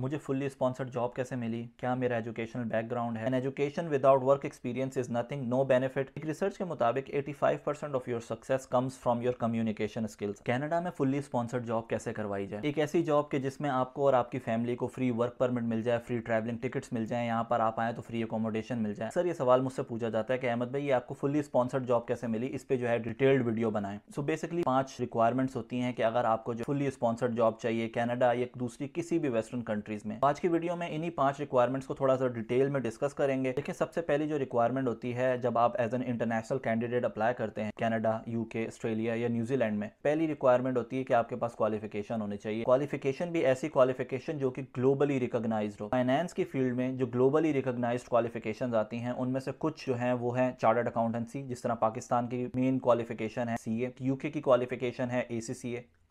मुझे fully sponsored job कैसे मिली क्या मेरा एजुकेशनल बैकग्राउंड है an education without work experience is nothing no benefit एक रिसर्च के मुताबिक 85 percent of your success comes from your communication skills Canada में फुल्ली स्पॉन्सर्ड जॉब कैसे करवाई जाए एक ऐसी जॉब के जिसमें आपको और आपकी फैमिली को फ्री वर्क परमिट मिल जाए फ्री ट्रेवलिंग टिकट्स मिल जाए यहाँ पर आप आए तो फ्री अकोमोडेशन मिल जाए सर ये सवाल मुझसे पूछा जाता है कि अहमद भाई ये आपको फुल्ली स्पॉन्सर्ड जॉब कैसे मिली इस पर जो है डिटेल्ड वीडियो बनाए सो बेसिकली पांच रिक्वायरमेंट्स होती हैं कि अगर आपको जो फुल्ली स्पॉन्सर्ड जॉब चाहिए कैनेडा या दूसरी किसी भी वेस्टर्न कंट्री कंट्रीज में आज की वीडियो में इन्हीं पांच रिक्वायरमेंट्स को थोड़ा सा डिटेल में डिस्कस करेंगे देखिए सबसे पहली जो रिक्वायरमेंट होती है जब आप as an international candidate apply करते हैं कैनेडा यूके ऑस्ट्रेलिया या न्यूजीलैंड में पहली रिक्वायरमेंट होती है कि आपके पास क्वालिफिकेशन होनी चाहिए क्वालिफिकेशन भी ऐसी क्वालिफिकेशन जो कि ग्लोबली रिकोगनाइज हो फाइनेंस की फील्ड में जो ग्लोबली रिकोगनाइज क्वालिफिकेशन आती है उनमें से कुछ जो है वो है चार्टर्ड अकाउंटेंसी जिस तरह पाकिस्तान की मेन क्वालिफिकेशन है सीए यूके की क्वालिफिकेशन है ए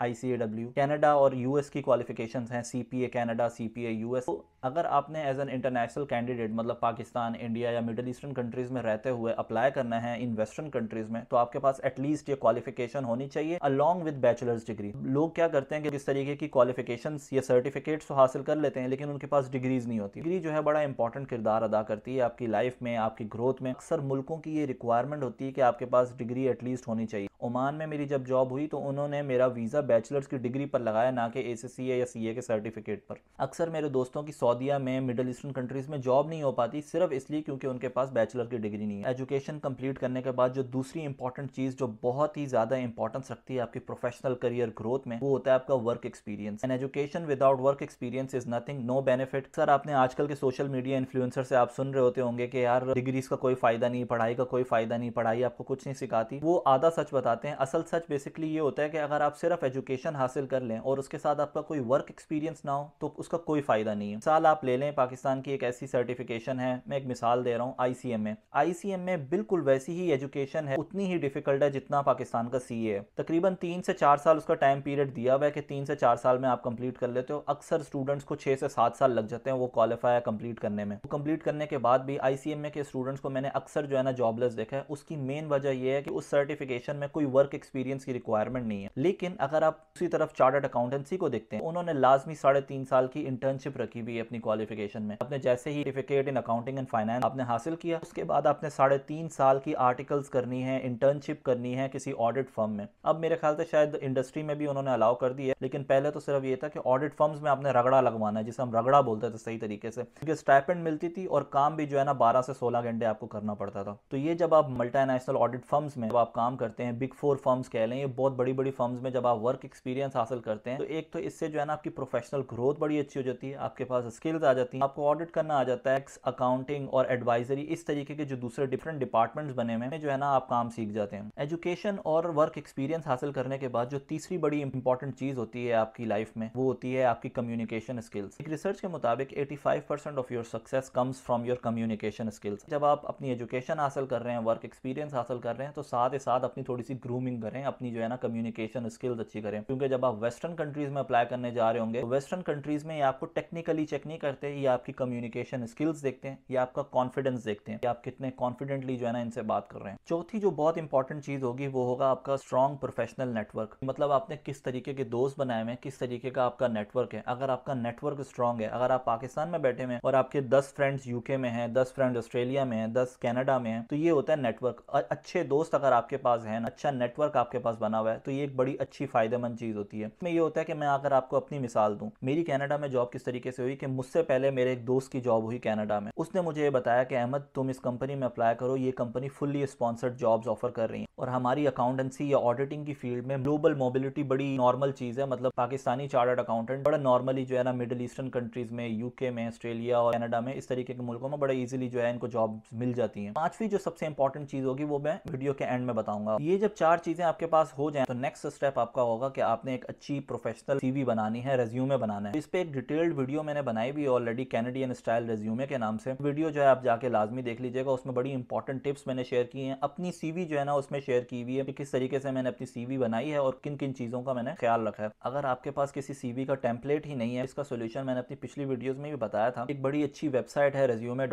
ICAW, कनाडा और यूएस की क्वालिफिकेशंस हैं सीपीए कनाडा सीपीए यूएस तो अगर आपने एज एन इंटरनेशनल कैंडिडेट मतलब पाकिस्तान इंडिया या मिडल ईस्टर्न कंट्रीज में रहते हुए अप्लाई करना है इन वेस्टर्न कंट्रीज में तो आपके पास एटलीस्ट ये क्वालिफिकेशन होनी चाहिए अलॉन्ग विद बैचलर्स डिग्री लोग क्या करते हैं कि किस तरीके की क्वालिफिकेशन या सर्टिफिकेट्स तो हासिल कर लेते हैं लेकिन उनके पास डिग्रीज नहीं होती डिग्री जो है बड़ा इंपॉर्टेंट किरदार अदा करती है आपकी लाइफ में आपकी ग्रोथ में अक्सर मुल्कों की ये रिक्वायरमेंट होती है कि आपके पास डिग्री एटलीस्ट होनी चाहिए ओमान में मेरी जब जॉब हुई तो उन्होंने मेरा वीज़ा बैचलर्स की डिग्री पर लगाया ना कि ए या सी के सर्टिफिकेट पर अक्सर मेरे दोस्तों की सऊदिया में मिडल ईस्टर्न कंट्रीज़ में जॉब नहीं हो पाती सिर्फ इसलिए क्योंकि उनके पास बैचलर की डिग्री नहीं है एजुकेशन कंप्लीट करने के बाद जो दूसरी इंपॉर्टेंट चीज़ जो बहुत ही ज़्यादा इंपॉर्टेंस रखती है आपकी प्रोफेशनल करियर ग्रोथ में वो होता है आपका work experience and education without work experience is nothing no benefit sir आपने आजकल के सोशल मीडिया इन्फ्लुएंसर से आप सुन रहे होते होंगे कि यार डिग्रीज का कोई फायदा नहीं पढ़ाई का कोई फायदा नहीं पढ़ाई आपको कुछ नहीं सिखाती वो आधा सच बताते हैं असल सच बेसिकली ये होता है कि अगर आप सिर्फ एजुकेशन हासिल कर लें और उसके साथ आपका कोई वर्क एक्सपीरियंस ना हो तो उसका कोई फ़ायदा नहीं है मिसाल आप ले लें पाकिस्तान की एक ऐसी सर्टिफिकेशन है मैं एक मिसाल दे रहा हूँ आई C M A I C M A बिल्कुल वैसी ही एजुकेशन है उतनी ही डिफिकल्ट है जितना पाकिस्तान का सी ए है तकरीबन तीन से चार साल उसका टाइम पीरियड दिया हुआ है कि तीन से चार साल में आप कंप्लीट कर लेते हो अक्सर स्टूडेंट्स को छः से सात साल लग जाते हैं वो क्वालिफाई कंप्लीट करने में कंप्लीट तो करने के बाद भी आई सी एम ए के स्टूडेंट्स को मैंने अक्सर जो है ना जॉबलेस देखा है उसकी मेन वजह यह है कि उस सर्टिफिकेशन में कोई वर्क एक्सपीरियंस की रिक्वायरमेंट नहीं है लेकिन अगर आप उसी तरफ चार्टर्ड अकाउंटेंसी को देखते हैं उन्होंने लाजमी साढ़े तीन साल की इंटर्नशिप रखी हुई है अपनी क्वालिफिकेशन में आपने जैसे ही certificate in accounting and finance आपने हासिल किया उसके बाद आपने साढ़े तीन साल की आर्टिकल्स करनी है इंटर्नशिप करनी है किसी ऑडिट फर्म में अब मेरे ख्याल से शायद इंडस्ट्री में भी उन्होंने अलाउ कर दी है लेकिन पहले तो सिर्फ ये था कि ऑडिट फर्म्स में आपने रगड़ा लगवाना है जिसे हम रगड़ा बोलते थे सही तरीके से क्योंकि स्टाइपेंड मिलती थी और काम भी जो है ना बारह से सोलह घंटे आपको करना पड़ता था तो ये जब आप मल्टीनेशनल ऑडिट फर्म्स में जब आप काम करते हैं बिग फोर फर्म्स कह लें ये बहुत बड़ी बड़ी फर्म्स में जब आप वर्क वर्क एक्सपीरियंस हासिल करते हैं तो एक तो इससे जो है ना आपकी प्रोफेशनल ग्रोथ बड़ी अच्छी हो जाती है आपके पास स्किल्स आ जाती हैं आपको ऑडिट करना आ जाता है टैक्स अकाउंटिंग और एडवाइजरी इस तरीके के जो दूसरे डिफरेंट डिपार्टमेंट्स बने हुए हैं जो है ना आप काम सीख जाते हैं एजुकेशन और वर्क एक्सपीरियंस हासिल करने के बाद जो तीसरी बड़ी इंपॉर्टेंट चीज़ होती है आपकी लाइफ में वो होती है आपकी कम्युनिकेशन स्किल्स एक रिसर्च के मुताबिक eighty percent of your success comes from your communication skills जब आप अपनी एजुकेशन हासिल कर रहे हैं वर्क एक्सपीरियंस हासिल कर रहे हैं तो साथ ही साथ अपनी थोड़ी सी ग्रूमिंग करें अपनी जो है ना कम्युनिकेशन स्किल्स अच्छी करें क्योंकि जब आप वेस्टर्न कंट्रीज में अप्लाई करने जा रहे होंगे तो वेस्टर्न कंट्रीज में ये आपको टेक्निकली चेक नहीं करते ये आपकी कम्युनिकेशन स्किल्स देखते हैं या आपका कॉन्फिडेंस देखते हैं कि आप कितने कॉन्फिडेंटली जो है ना इनसे बात कर रहे हैं चौथी जो बहुत इंपॉर्टेंट चीज होगी वो होगा आपका स्ट्रॉन्ग प्रोफेशनल नेटवर्क मतलब आपने किस तरीके के दोस्त बनाए हुए हैं किस तरीके का आपका नेटवर्क है अगर आपका नेटवर्क स्ट्रांग है अगर आप पाकिस्तान में बैठे हुए और आपके दस फ्रेंड्स यूके में है दस फ्रेंड्स ऑस्ट्रेलिया में है दस कैनेडा में है तो ये होता है नेटवर्क अच्छे दोस्त अगर आपके पास है अच्छा नेटवर्क आपके पास बना हुआ है तो ये एक बड़ी अच्छी फायदा फ़ायदेमंद चीज़ होती है में ये होता है कि मैं अगर आपको अपनी मिसाल दूँ मेरी कैनेडा में जॉब किस तरीके से हुई कि मुझसे पहले मेरे एक दोस्त की जॉब हुई कैनेडा में उसने मुझे ये बताया कि अहमद तुम इस कंपनी में अप्लाई करो ये company fully sponsored jobs offer कर रही है और हमारी अकाउंटेंसी या ऑडिटिंग की फील्ड में ग्लोबल मोबिलिटी बड़ी नॉर्मल चीज़ है मतलब पाकिस्तानी चार्टर्ड अकाउंटेंट बड़ा नॉर्मली जो है ना मिडिल ईस्टर्न कंट्रीज़ में यूके में ऑस्ट्रेलिया और कनाडा में इस तरीके के मुल्कों में बड़े ईजिली जो है इनको जॉब मिल जाती है पांचवी जो सबसे इंपॉर्टेंट चीज़ होगी वो मैं वीडियो के एंड में बताऊंगा ये जब चार चीज़ें आपके पास हो जाए तो नेक्स्ट स्टेप आपका होगा होगा कि आपने एक अच्छी प्रोफेशनल सीवी बनानी है रेज्यूमे बनाना है इस पर एक डिटेल्ड वीडियो मैंने बनाई भी ऑलरेडी कैनेडियन स्टाइल रेज्यूमे के नाम से वीडियो जो है आप जाके लाजमी देख लीजिएगा उसमें बड़ी इंपॉर्टेंट टिप्स मैंने शेयर की है अपनी सीवी जो है ना उसमें शेयर की हुई है किस तरीके से मैंने अपनी सीवी बनाई है और किन किन चीज़ों का मैंने ख्याल रखा है अगर आपके पास किसी सीवी का टेम्पलेट ही नहीं है इसका सोल्यूशन मैंने अपनी पिछली वीडियो में भी बताया था एक बड़ी अच्छी वेबसाइट है रेज्यूमे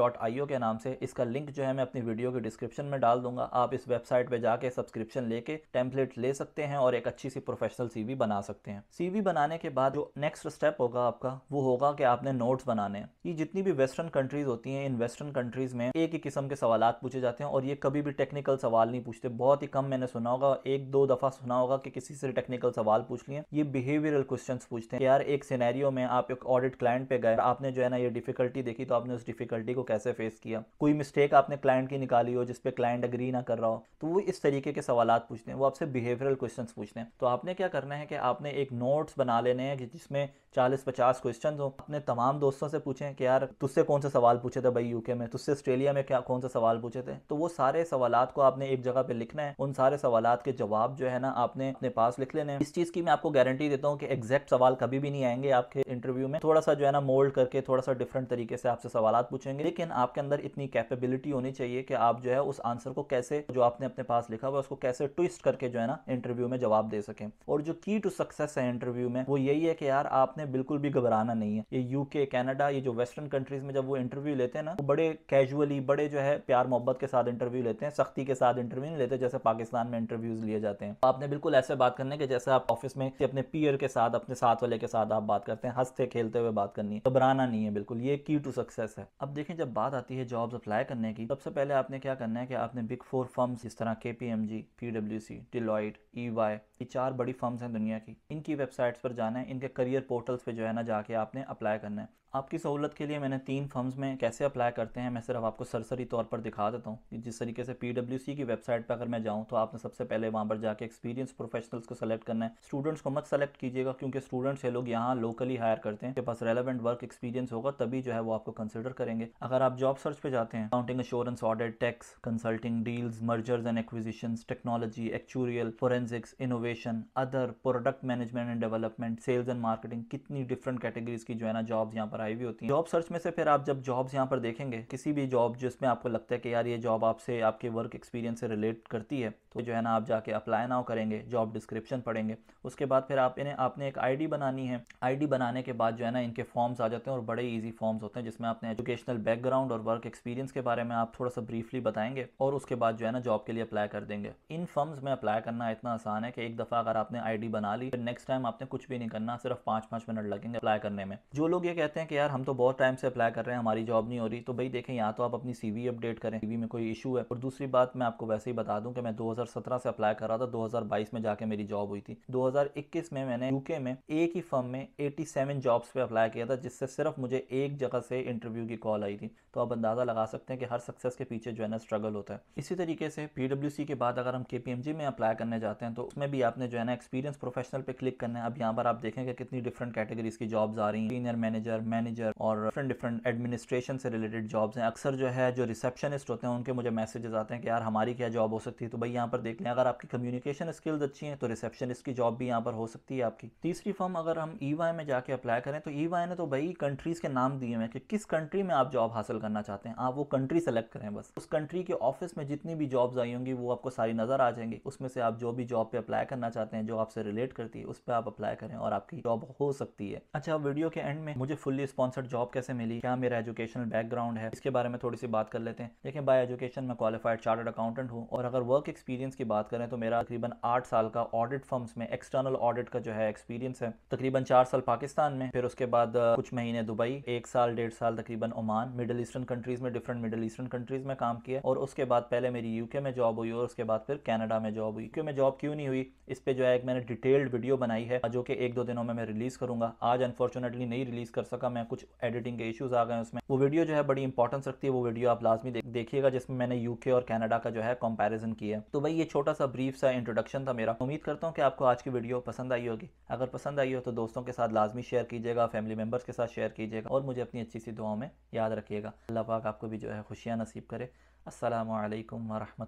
के नाम से इसका लिंक जो है मैं अपनी वीडियो के डिस्क्रिप्शन में डाल दूंगा आप इस वेबसाइट पे जाके सब्सक्रिप्शन लेके टेम्पलेट ले सकते हैं और एक अच्छी सी प्रोफेशनल प्रोफेशनल सीवी बना सकते हैं सीवी बनाने के बाद जो नेक्स्ट स्टेप होगा आपका वो होगा कि आपने नोट्स बनाने हैं ये जितनी भी वेस्टर्न कंट्रीज होती हैं इन वेस्टर्न कंट्रीज में एक ही किस्म के सवाल पूछे जाते हैं और ये कभी भी टेक्निकल सवाल नहीं पूछते बहुत ही कम मैंने सुना होगा एक दो दफा सुना होगा कि किसी से टेक्निकल सवाल पूछ लिए ये बिहेवियरल क्वेश्चन पूछते हैं यार एक सिनेरियो में आप एक ऑडिट क्लाइंट पे गए आपने जो है ना ये डिफिकल्टी देखी तो आपने उस डिफिकल्टी को कैसे फेस किया कोई मिस्टेक आपने क्लाइंट की निकाली हो जिसपे क्लाइंट अग्री ना कर रहा हो तो वो इस तरीके के सवाल पूछते हैं वो आपसे बिहेवियरल क्वेश्चन पूछते हैं तो आपने क्या करना है कि आपने एक नोट्स बना लेने हैं जिसमें 40-50 क्वेश्चन हो अपने तमाम दोस्तों से पूछें कि यार तुझसे कौन सा सवाल पूछे थे भाई यूके में तुझसे ऑस्ट्रेलिया में क्या कौन सा सवाल पूछे थे तो वो सारे सवाल को आपने एक जगह पे लिखना है उन सारे सवाल के जवाब जो है ना आपने अपने पास लिख लेने हैं इस चीज़ की मैं आपको गारंटी देता हूँ कि एग्जैक्ट सवाल कभी भी नहीं आएंगे आपके इंटरव्यू में थोड़ा सा जो है ना मोल्ड करके थोड़ा सा डिफरेंट तरीके से आपसे सवाल पूछेंगे लेकिन आपके अंदर इतनी कैपेबिलिटी होनी चाहिए कि आप जो है उस आंसर को कैसे जो आपने अपने पास लिखा हुआ उसको कैसे ट्विस्ट करके जो है ना इंटरव्यू में जवाब दे सकें और जो की टू सक्सेस है इंटरव्यू में वो यही है कि यार आपने बिल्कुल भी घबराना नहीं है ये यूके कनाडा ये जो वेस्टर्न कंट्रीज में जब वो इंटरव्यू लेते हैं ना वो बड़े कैजुअली बड़े जो है प्यार मोहब्बत के साथ इंटरव्यू लेते हैं सख्ती के साथ इंटरव्यू नहीं लेते जैसे पाकिस्तान में इंटरव्यूज लिए जाते हैं आपने बिल्कुल ऐसे बात करने के जैसे आप ऑफिस में अपने पीयर के साथ अपने साथ वाले के साथ आप बात करते हैं हंसते खेलते हुए बात करनी है घबराना नहीं है बिल्कुल ये की टू सक्सेस है अब देखें जब बात आती है जॉब्स अप्लाई करने की सबसे पहले आपने क्या करना है कि आपने बिग फोर फर्म्स इस तरह के P M G P W C Deloitte E Y ये चार बड़ी फर्म्स हैं दुनिया की इनकी वेबसाइट्स पर जाना है इनके करियर पोर्टल्स पर जो है ना जाके आपने अप्लाई करना है आपकी सहूलत के लिए मैंने तीन फर्म्स में कैसे अप्लाई करते हैं मैं सिर्फ आपको सरसरी तौर पर दिखा देता हूँ जिस तरीके से पी की वेबसाइट पर अगर मैं जाऊँ तो आपने सबसे पहले वहाँ पर जाकर एक्सपीरियंस प्रोफेशनल्स को सेलेक्ट करना है स्टूडेंट्स को मत सेलेक्ट कीजिएगा क्योंकि स्टूडेंट्स ये लोग यहाँ लोकली हायर करते हैं उनके पास रेलिवेंट वर्क एक्सपीरियंस होगा तभी जो है वो आपको कंसिडर करेंगे अगर आप जॉब सर्च पर जाते हैं accounting insurance audit tax consulting deals mergers and acquisition technology actuarial forensics innovation अद other product management and development sales and marketing कितनी डिफरेंट कैटेगरीज की जो है ना जॉब्स यहाँ पर आई हुई होती हैं जॉब सर्च में से फिर आप जब जॉब्स यहाँ पर देखेंगे किसी भी जॉब जिसमें आपको लगता है कि यार ये जॉब आपसे आपके वर्क एक्सपीरियंस से रिलेट करती है तो जो है ना आप जाके अप्लाई नाउ करेंगे जॉब डिस्क्रिप्शन पढ़ेंगे उसके बाद फिर आप इन्हें आपने एक आईडी बनानी है आईडी बनाने के बाद जो है ना इनके फॉर्म्स आ जाते हैं और बड़े ईजी फॉर्म्स होते हैं जिसमें आपने एजुकेशनल बैकग्राउंड और वर्क एक्सपीरियंस के बारे में आप थोड़ा सा ब्रीफली बताएंगे और उसके बाद जो है ना जॉब के लिए अप्लाई कर देंगे इन फॉर्म्स में अप्लाई करना इतना आसान है कि एक दफ़ा अगर आपने आई बना ली फिर नेक्स्ट टाइम आपने कुछ भी नहीं करना सिर्फ पांच पांच मिनट लगेंगे अप्लाई करने में जो लोग ये कहते हैं कि यार हम तो बहुत टाइम से अप्लाई कर रहे हैं हमारी जॉब नहीं हो रही तो भाई देखें या तो आप अपनी सीवी अपडेट करें सीवी में कोई इशू है और दूसरी बात मैं आपको वैसे ही बता दूं कि मैं दो 2017 से अप्लाई कर रहा था 2022 में जाके मेरी जॉब हुई थी 2021 में मैंने यूके में एक ही फर्म में 87 जॉब्स पे अप्लाई किया था जिससे सिर्फ मुझे एक जगह से इंटरव्यू की कॉल आई थी तो आप अंदाज़ा लगा सकते हैं कि हर सक्सेस के पीछे जो है ना स्ट्रगल होता है इसी तरीके से पीडब्ल्यू के बाद अगर हम के में अप्लाई करने जाते हैं तो उसमें भी आपने जो है ना एक्सपीरियंस प्रोफेशनल पे क्लिक करना है अब यहाँ पर आप देखें कि कितनी डिफरेंट कैटेगरीज की जॉब्स आ रही हैं सीनियर मैनेजर मैनेजर और डिफरेंट डिफरेंट एडमिनिस्ट्रेशन से रिलेटेड जॉब्स हैं अक्सर जो है जो रिसेप्शनिस्ट होते हैं उनके मुझे मैसेजेस आते हैं कि यार हमारी क्या जॉब हो सकती है तो भाई यहाँ पर देख लें अगर आपकी कम्युनिकेशन स्किल्स अच्छी हैं तो रिसेप्शनिस्ट की जॉब भी यहाँ पर हो सकती है आपकी तीसरी फॉर्म अगर हम ई वाई में जाके अप्लाई करें तो ई वाई ने तो भाई कंट्रीज़ के नाम दिए हैं कि किस कंट्री में आप जॉब हासिल करना चाहते हैं आप वो कंट्री सेलेक्ट करें बस उस कंट्री के ऑफिस में जितनी भी जॉब्स आई होंगी वो आपको सारी नज़र आ जाएंगी उसमें से आप जो भी जॉब पे अप्लाई करना चाहते हैं जो आपसे रिलेट करती है उस पर आप अप्लाई करें और आपकी जॉब हो सकती है अच्छा वीडियो के एंड में मुझे फुल्ली स्पॉन्सर्ड जॉब कैसे मिली क्या मेरा एजुकेशनल बैकग्राउंड है इसके बारे में थोड़ी सी बात कर लेते हैं देखिए बाय एजुकेशन में क्वालिफाइड चार्टर्ड अकाउंटेंट हूँ और अगर वर्क एक्सपीरियंस एक्सपीरियंस की बात करें तो मेरा तकरीबन आठ साल का ऑडिट फर्म्स में एक्सटर्नल ऑडिट का जो है एक्सपीरियंस है तकरीबन चार साल पाकिस्तान में फिर उसके बाद कुछ महीने दुबई एक साल डेढ़ साल तकरीबन ओमान मिडल ईस्टर्न कंट्रीज में डिफरेंट मिडल ईस्टर्न कंट्रीज में काम किया और उसके बाद पहले मेरी यूके में जॉब हुई और उसके बाद फिर कैनेडा में जॉब हुई क्यों में जॉब क्यों नहीं हुई इस पर जो है एक मैंने डिटेल्ड वीडियो बनाई है जो कि एक दो दिनों में मैं रिलीज़ करूंगा आज अनफॉर्चुनेटली नहीं रिलीज़ कर सका मैं कुछ एडिटिंग के इशूज़ आ गए उसमें वो वीडियो जो है बड़ी इंपॉर्टेंस रखती है वो वीडियो आप लाजमी देखिएगा जिसमें मैंने यूके और कैनेडा का जो है कंपैरिजन किया तो ये छोटा सा ब्रीफ सा इंट्रोडक्शन था मेरा उम्मीद करता हूँ कि आपको आज की वीडियो पसंद आई होगी अगर पसंद आई हो तो दोस्तों के साथ लाजमी शेयर कीजिएगा फैमिली मेम्बर्स के साथ शेयर कीजिएगा और मुझे अपनी अच्छी सी दुआओं में याद रखिएगा अल्लाह पाक आपको भी जो है खुशियाँ नसीब करे असल वरहमल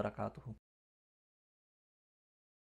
वर्का